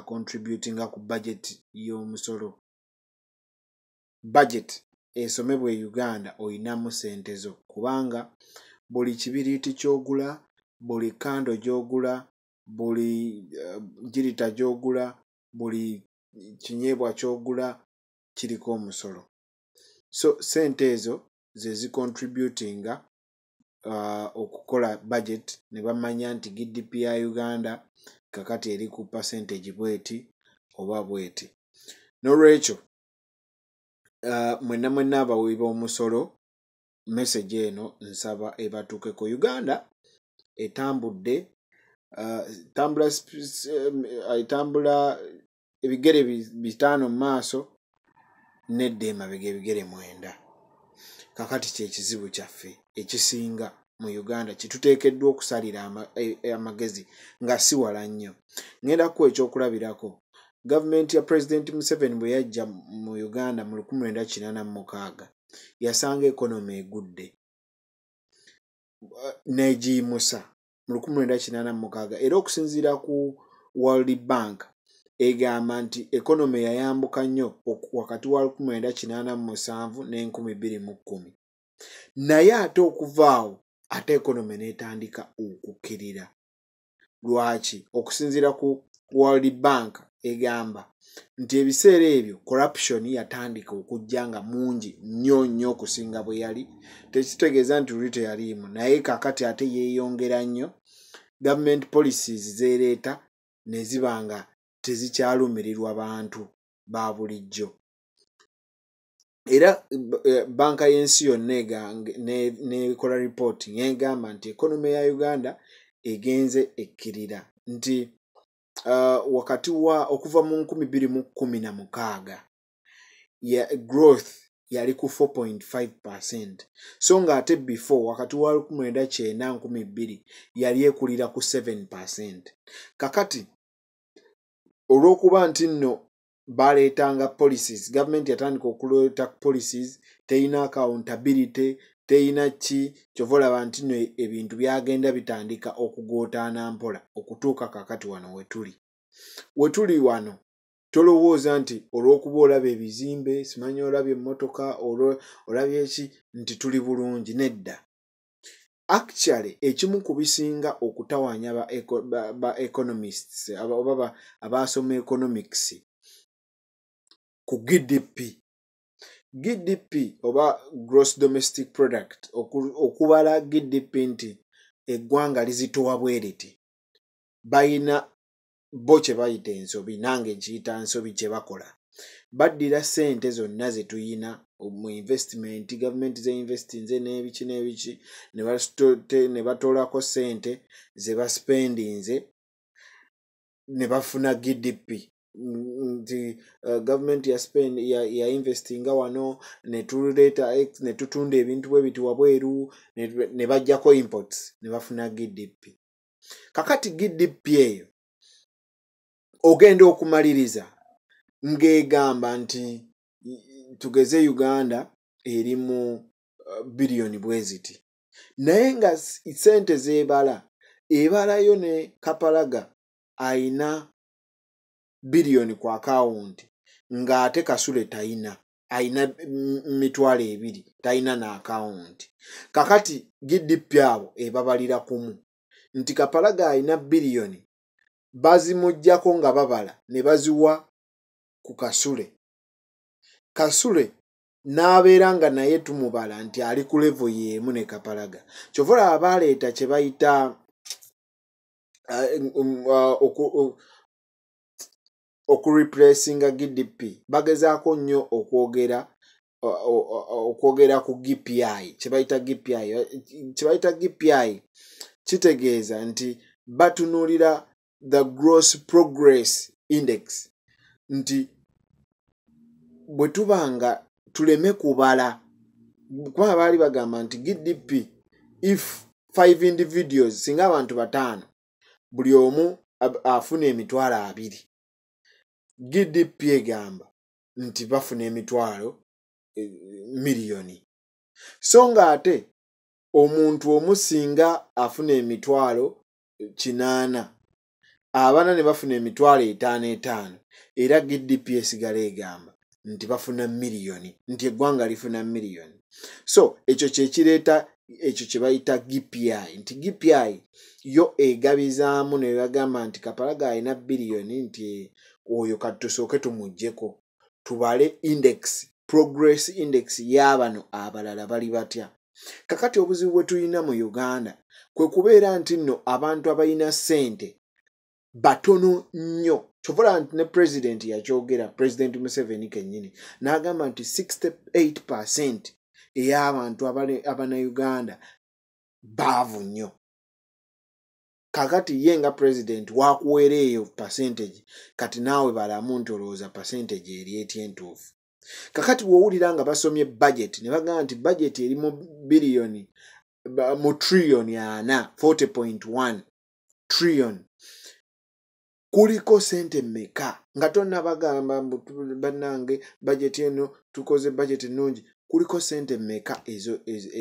akontributinga ku bajeti y'omusolo bajeti esomebwa e uganda olinamu sente zo kubanga buli kibiriiti kyogula buli kando gyogula buli eh, girita gyogula buli kinyeebwa kyogula kiriko omusolo so sente ezo zezikontributinga uh, okukola bajeti ne bamanya nti gdp ya uganda kakati eri ku pasentagi bweti oba bweti nolwekyo uh, mwenna mwenna abawi b'omusolo meseji eno nsaba ebatuukeko uganda etambudde uh, eh, etambula eh, ebigere bitaano mu maaso nedda emabega ebigere mwenda kakati kyekizibu kyaffe ekisinga e mu uganda kituteekeddwa okusalira e, e, amagezi nga si wala nnyo ngenda kuwa ekyokulabirako gavumenti ya pulezidenti museveni bwe yajja mu uganda mu 1986a yasanga ekonomi egudde negiyimusa mu 1986 era okusinziira ku world bank egamba nti ekonomi yayambuka nnyo wakati wa 1987 ne 21 naye ate okuvaawo ate ekonomi n'etandika okukkirira lwaki okusinziira ku world bank egamba nti ebiseera ebyo corruption yatandika okujja nga mungi nnyo nnyo okusinga bwe yali tekitegeeza nti luli teyaliimu naye kakati ate yeeyongera nnyo government policies zeereeta ne ziba nga tezikyalumirirwa bantu ba bulijjo era eh, banka y'ensi yonna n'ekola ripooti ngegamba nti ekonomi ya uganda egenze ekkirira nti uh, wakati wa okuva mu 2016 ya growth yali ku 4.5 so ng'ate before wakati wa 1992 yali ekulira ku 7 kakati olw'okuba nti nno baleetanga policies gavumenti yatandika okuleeta policies teyina accountability teyina ki kyova olaba nti no ebintu byagenda bitandika okugootaana mpola okutuuka kakati wano wetuli wetuli wano tolowooza nti olw'okuba olaba ebizimbe simanyi olaba emmotoka olaba eki nti tuli bulungi nedda actually ekimu ku bisinga okutawanya ba economists oba abaasoma economics ku gdp gdp oba gross domestic product okubala gdp nti eggwanga lizitowa bwereti bayina bo kye bayita ensobi nange nkiyita nsobi kye bakola baddira ssente zonna ze tuyina mu investiment gavumenti zeinvestinze n'ebiki n'ebiki ne batolako ssente ze baspendinze ne bafuna gdp nti uh, gavumenti ya spain yainvestinga ya wano netuleta netutunda ebintu bwebiti wabweru ne bajjako imports ne bafuna gdp kakati gdp eyo ogenda okumaliriza ngaegamba nti tugeze uganda erimu uh, biliyoni bweziti naye nga sente zebala ebalayo ne kapalaga ayina biliyoni ku akawunti ng'ate kasule tayina ayina mitwalo ebiri tayina n'akawunti kakati gdp abo ebabalira kumu nti kapalaga ayina biliyoni bazimujjako nga babala ne baziwa ku kasule kasule n'abeera nga naye tumubala nti ali ku levo yeemu ne kapalaga kyovalaba baleeta kye bayita eh, uh, um, uh, okurepresinga gdp bagezaako nnyo okwogera okwogera ku gpi kyebayita gpi kyebayita gpi kitegeeza nti batunuulira the gross progress index nti bwe tuba nga tuleme kubala kubanga baali bagamba nti gdp if five individuals singa abantu bataano buli omu afuna emitwalo abiri gdp egamba nti bafuna emitwalo e, miliyoni so nga ate omuntu omusinga afuna emitwalo e, kinaana abaana ne bafuna emitwalo etaano etaano era gdp esigala egamba nti bafuna miliyoni nti eggwanga lifuna miliyoni so ekyo kyekireeta ekyo kye bayita gpi nti gpi yo egabizaamu nebagamba nti kapalaga alina biliyoni nti oyo kati tusooke tumuggyeko tubale index progress index y'abano abalala bali batya kakati obuzibu bwe tulina mu uganda kwe kubeera nti nno abantu abalina ssente batono nnyo kyovula nti ne pulezidenti yakyogera pulezidenti museveni kennyini n'agamba nti 68 percent ey'abantu abana uganda baavu nnyo kakati ye nga president wakuwera eyo percentage kati naawe balamu nti olowooza percentage eri ety entuufu kakati wowulira nga basomye budget ne bagamba nti budget eri mu biliyoni mu triyon ana 40.1 triyon kuliko sente meka nga tonna bagamba bannange budget eno tukoze budget ennungi kuliko sente meka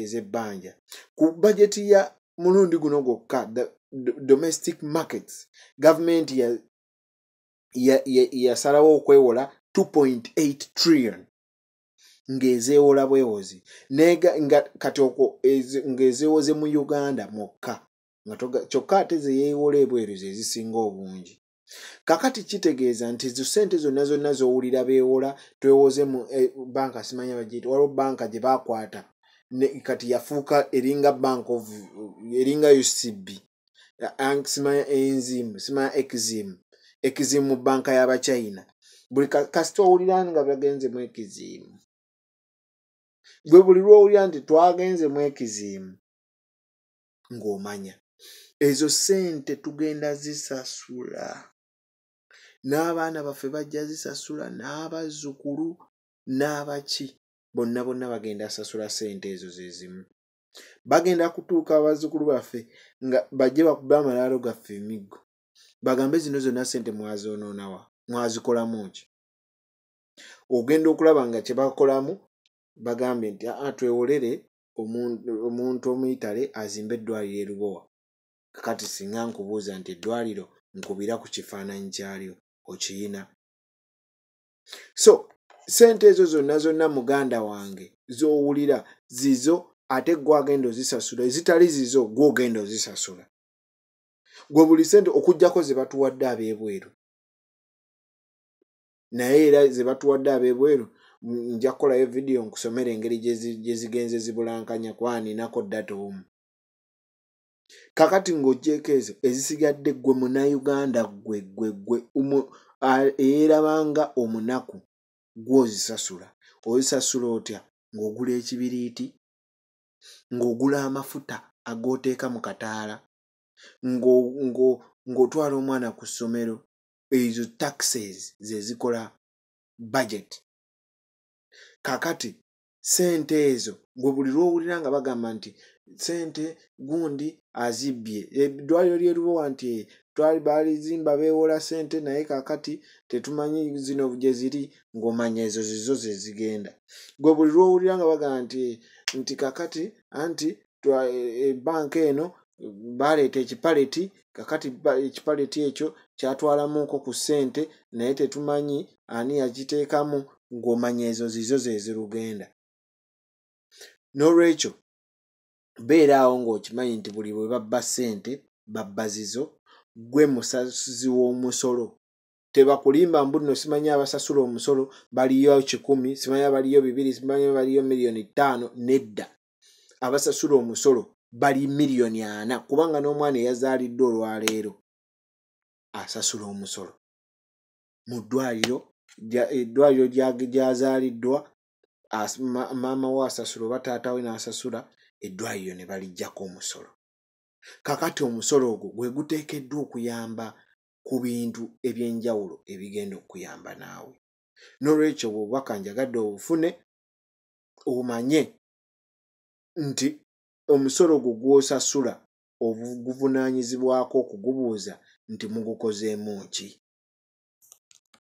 ezebbanja ku budget ya mulundi guno gwokka domestic markets gavumenti yasalawo ya, ya, ya okwewola 2.8 trillion ng'ezeewola bwewozi nga kati okwo ng'ezeewoze mu uganda mwokka kyokka ate zeyeewola ebweru zezisinga obungi kakati kitegeeza nti zisente zonna zonna z'owulira beewola twewoze mu eh, banka simanya bagiti waliwo banka gye baakwata kati yafuuka eringa bank of eringa ucb simanya enzimu simanya ekizimu ekizimu mu bbanka y'abachina buli kasita owulira nga bagenzemu ekizimu gwe buli lwowulira nti twagenzemu ekizimu ng'omanya ezo ssente tugenda zisasula n'abaana baffe bajja zisasula n'abazzukulu n'abaki bonna bonna bagenda asasula ssente ezo zezimu bagenda kutuuka abazukulu baffe nga bajje bakube amalaalo gaffe emiggo bagambe zino zonna sente mwazoonoonawa mwazikolamu ki ogenda okulaba nga kyebakolamu bagambe nti aa twewolere omuntu omuyitale azimbe eddwaliro erubowa kakati singa nkubuuza nti eddwaliro nkubira ku kifaananyi kyalyo okiyina so sente ezo zonna zonna muganda wange zowulira zizo ate gwe agenda ozisasula ezitali zizo gwe ogenda ozisasula gwe buli sente okugjako ze batuwadde ab'ebweru naye era ze batuwadde ab'ebweru nja kukolayo vidiyo nkusomera engeri gye zigenze zibulankanya kwaninako datoomu kakati ng'ogjeeko ezo ezisigadde gwe munauganda gwe gwe gwe eyerabanga omunaku gwe ozisasula ozisasula otya ng'ogula ekibiriiti ng'ogula amafuta ag'oteeka mu kataala ng'otwala omwana ku ssomero ezo taxes ze zikola budget kakati sente ezo gwe buli lwowulira nga bagamba nti sente gundi azibbye eddwaliro lyeruwa nti twali baalizimba beewola sente naye kakati tetumanyi zino gye ziri ng'omanya ezo zizo ze zigenda gwe buli lwowulira nga bagamba nti nti kakati anti ebanka e, eno e, baleeta ekipaleti kakati ekipaleti ekyo kyatwalamuko ku ssente naye tetumanyi ani yakiteekamu ng'omanya ezo zizo zezirugenda n'olwekyo beera awo ng'okimanyi nti buli bwe babba ssente babba zizo gwe musazi w'omusolo tebakulimba mbuno simanyi abasasula omusolo baliyo kikumi simanyi baliyo bibiri simanyi baliyo miliyoni ttaano nedda abasasula omusolo bali miliyoni ana kubanga n'omwana eyazaaliddwa olwaleero asasula omusolo mu ddwaliro eddwaliro gyazaaliddwa maama we asasula oba taata we n'asasula eddwaliro ne balijjako omusolo kakati omusolo ogwo gwe guteekeddwa okuyamba ku bintu ebyenjawulo ebigenda okuyamba naawe n'olwekyo bwobubaka njagadde obufune omanye nti omusolo gwo gwosasula oguvunaanyizibwako okugubuuza nti mugukozeemu ki